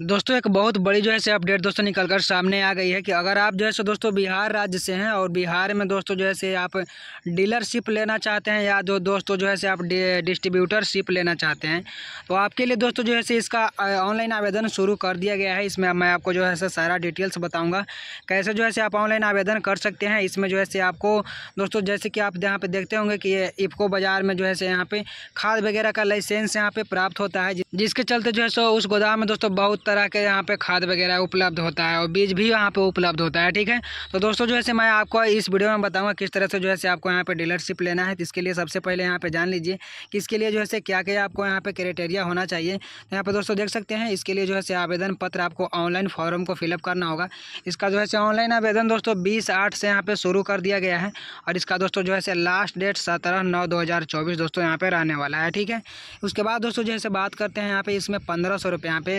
दोस्तों एक बहुत बड़ी जो है से अपडेट दोस्तों निकल कर सामने आ गई है कि अगर आप जो है सो दोस्तों बिहार राज्य से हैं और बिहार में दोस्तों जो है से आप डीलरशिप लेना चाहते हैं या जो दोस्तों जो है से आप डिस्ट्रीब्यूटरशिप लेना चाहते हैं तो आपके लिए दोस्तों जो है से इसका ऑनलाइन आवेदन शुरू कर दिया गया है इसमें मैं आपको जो है से सारा डिटेल्स बताऊँगा कैसे जो है से आप ऑनलाइन आवेदन कर सकते हैं इसमें जो है से आपको दोस्तों जैसे कि आप यहाँ पर देखते होंगे कि ये इफको बाज़ार में जो है से यहाँ पर खाद वगैरह का लाइसेंस यहाँ पर प्राप्त होता है जिसके चलते जो है सो उस गोदाम में दोस्तों बहुत तरह के यहाँ पे खाद वगैरह उपलब्ध होता है और बीज भी यहाँ पे उपलब्ध होता है ठीक है तो दोस्तों जो है से मैं आपको इस वीडियो में बताऊँगा किस तरह से जो है से आपको यहाँ पर डीलरशिप लेना है तो इसके लिए सबसे पहले यहाँ पे जान लीजिए कि इसके लिए जो है से क्या क्या आपको यहाँ पे क्राइटेरिया होना चाहिए तो यहाँ पर दोस्तों देख सकते हैं इसके लिए जो है से आवेदन पत्र आपको ऑनलाइन फॉर्म को फिलअप करना होगा इसका जो है से ऑनलाइन आवेदन दोस्तों बीस आठ से यहाँ पर शुरू कर दिया गया है और इसका दोस्तों जो है से लास्ट डेट सत्रह नौ दो हज़ार चौबीस दोस्तों यहाँ पर रहने वाला है ठीक है उसके बाद दोस्तों जो है बात करते हैं यहाँ पर इसमें पंद्रह सौ रुपये यहाँ पे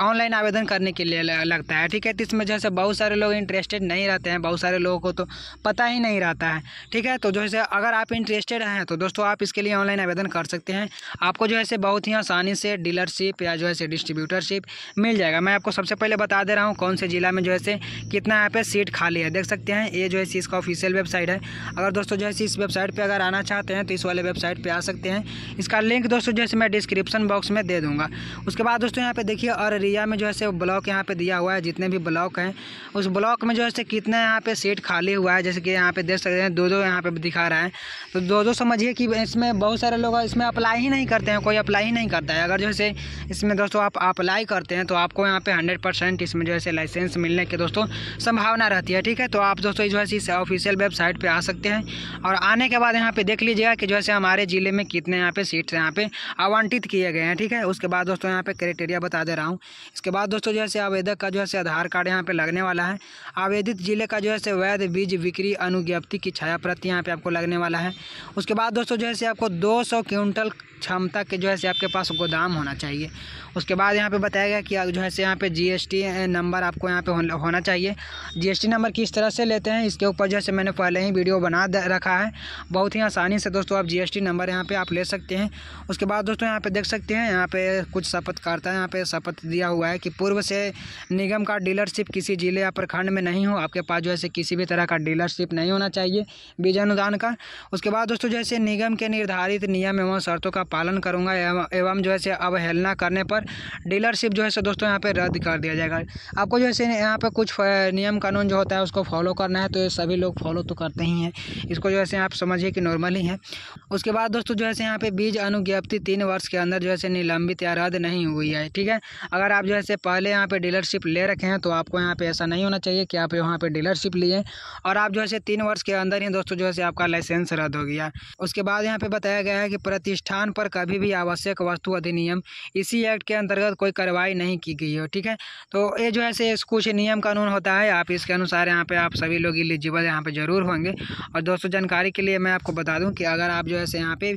ऑनलाइन आवेदन करने के लिए लगता है ठीक है तो इसमें जैसे बहुत सारे लोग इंटरेस्टेड नहीं रहते हैं बहुत सारे लोगों को तो पता ही नहीं रहता है ठीक है तो जैसे अगर आप इंटरेस्टेड हैं तो दोस्तों आप इसके लिए ऑनलाइन आवेदन कर सकते हैं आपको जो है से बहुत ही आसानी से डीलरशिप या जो है से डिस्ट्रीब्यूटरशिप मिल जाएगा मैं आपको सबसे पहले बता दे रहा हूँ कौन से ज़िला में जो है से कितना यहाँ पे सीट खाली है देख सकते हैं ये जो है इसका ऑफिशियल वेबसाइट है अगर दोस्तों जो है इस वेबसाइट पर अगर आना चाहते हैं तो इस वाले वेबसाइट पर आ सकते हैं इसका लिंक दोस्तों जैसे मैं डिस्क्रिप्शन बॉक्स में दे दूँगा उसके बाद दोस्तों यहाँ पर देखिए और एरिया में जो है से ब्लॉक यहाँ पे दिया हुआ है जितने भी ब्लॉक हैं उस ब्लॉक में जो है से कितने यहाँ पे सीट खाली हुआ है जैसे कि यहाँ पे देख सकते हैं दो दो यहाँ पे दिखा रहा है तो दो दो समझिए कि इसमें बहुत सारे लोग इसमें अप्लाई ही नहीं करते हैं कोई अप्लाई ही नहीं करता है अगर जो है इसमें दोस्तों आप अप्लाई करते हैं तो आपको यहाँ पर हंड्रेड इसमें जो है लाइसेंस मिलने की दोस्तों संभावना रहती है ठीक है तो आप दोस्तों जो है इस ऑफिशियल वेबसाइट पर आ सकते हैं और आने के बाद यहाँ पर देख लीजिएगा कि जो है हमारे ज़िले में कितने यहाँ पे सीट्स यहाँ पे आवंटित किए गए हैं ठीक है उसके बाद दोस्तों यहाँ पे क्राइटेरिया बता दे रहा हूँ इसके बाद दोस्तों जो है से आवेदक का जो है से आधार कार्ड यहाँ पे लगने वाला है आवेदित जिले का जो है से वैध बीज बिक्री अनुज्ञप्ति की छाया प्रति यहाँ पे आपको लगने वाला है उसके बाद दोस्तों जो है से आपको दो क्विंटल क्षमता के जो है से आपके पास गोदाम होना चाहिए उसके बाद यहाँ पे बताया गया कि जो है से यहाँ पे जीएसटी नंबर आपको यहाँ पे होना चाहिए जीएसटी नंबर किस तरह से लेते हैं इसके ऊपर जो है से मैंने पहले ही वीडियो बना रखा है बहुत ही आसानी से दोस्तों आप जीएसटी नंबर यहाँ पे आप ले सकते हैं उसके बाद दोस्तों यहाँ पे देख सकते हैं यहाँ पे कुछ शपथकर्ता यहाँ पे शपथ दिया हुआ है कि पूर्व से निगम का डीलरशिप किसी जिले या प्रखंड में नहीं हो आपके पास जो है किसी भी तरह का डीलरशिप नहीं होना चाहिए बीज अनुदान का उसके बाद दोस्तों जो है निगम के निर्धारित नियम एवं शर्तों का पालन करूँगा एवं जो है अवहेलना करने पर डीलरशिप जो है दोस्तों यहाँ पर रद्द कर दिया जाएगा आपको जो है यहाँ पर कुछ नियम कानून जो होता है उसको फॉलो करना है तो ये सभी लोग फॉलो तो करते ही हैं इसको जो है आप समझिए कि नॉर्मली है उसके बाद दोस्तों जो है यहाँ पे बीज अनुज्ञप्ति तीन वर्ष के अंदर जो है निलंबित या रद्द नहीं हुई है ठीक है अगर अगर आप जो है पहले यहाँ पे डीलरशिप ले रखे हैं तो आपको यहाँ पे ऐसा नहीं होना चाहिए कि आप यहाँ पे डीलरशिप लिए और आप जो है तीन वर्ष के अंदर ही दोस्तों जो है आपका लाइसेंस रद्द हो गया उसके बाद यहाँ पे बताया गया है कि प्रतिष्ठान पर कभी भी आवश्यक वस्तु अधिनियम इसी एक्ट के अंतर्गत कोई कार्रवाई नहीं की गई हो ठीक है तो ये जो है कुछ नियम कानून होता है आप इसके अनुसार यहाँ पे आप सभी लोग इलिजिबल यहाँ पे ज़रूर होंगे और दोस्तों जानकारी के लिए मैं आपको बता दूँ कि अगर आप जो है यहाँ पे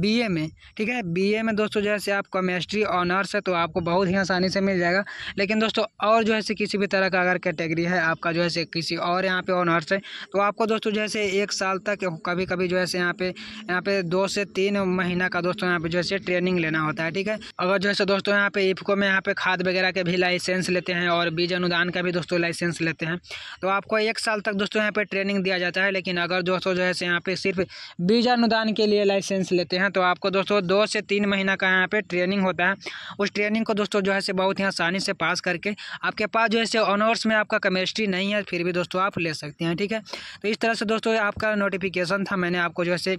बी में ठीक है बी में दोस्तों जो से आप कमेस्ट्री ऑनर्स है तो आपको बहुत ही आसानी आसानी से मिल जाएगा लेकिन दोस्तों और जो है से किसी भी तरह का अगर कैटेगरी है आपका जो है से किसी और यहाँ पे ऑनर्स है तो आपको दोस्तों जो है से एक साल तक कभी कभी जो है से यहाँ पे यहाँ पे दो से तीन महीना का दोस्तों यहाँ पे जो है से ट्रेनिंग लेना होता है ठीक है अगर जो है से दोस्तों यहाँ पे इफको में यहाँ पे खाद वगैरह के भी लाइसेंस लेते हैं और बीज अनुदान का भी दोस्तों लाइसेंस लेते हैं तो आपको एक साल तक दोस्तों यहाँ पे ट्रेनिंग दिया जाता है लेकिन अगर दोस्तों जो है से यहाँ पे सिर्फ बीज अनुदान के लिए लाइसेंस लेते हैं तो आपको दोस्तों दो से तीन महीना का यहाँ पे ट्रेनिंग होता है उस ट्रेनिंग को दोस्तों जो है से बहुत ही आसानी से पास करके आपके पास जो है ऑनर्स में आपका केमिस्ट्री नहीं है फिर भी दोस्तों आप ले सकते हैं ठीक है तो इस तरह से दोस्तों आपका नोटिफिकेशन था मैंने आपको जो है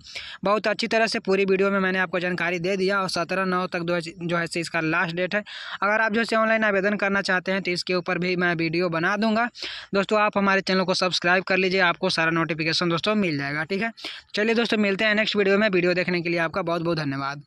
बहुत अच्छी तरह से पूरी वीडियो में मैंने आपको जानकारी दे दिया और सत्रह नौ तक जो है इसका लास्ट डेट है अगर आप जो है ऑनलाइन आवेदन करना चाहते हैं तो इसके ऊपर भी मैं वीडियो बना दूंगा दोस्तों आप हमारे चैनल को सब्सक्राइब कर लीजिए आपको सारा नोटिफिकेशन दोस्तों मिल जाएगा ठीक है चलिए दोस्तों मिलते हैं नेक्स्ट वीडियो में वीडियो देखने के लिए आपका बहुत बहुत धन्यवाद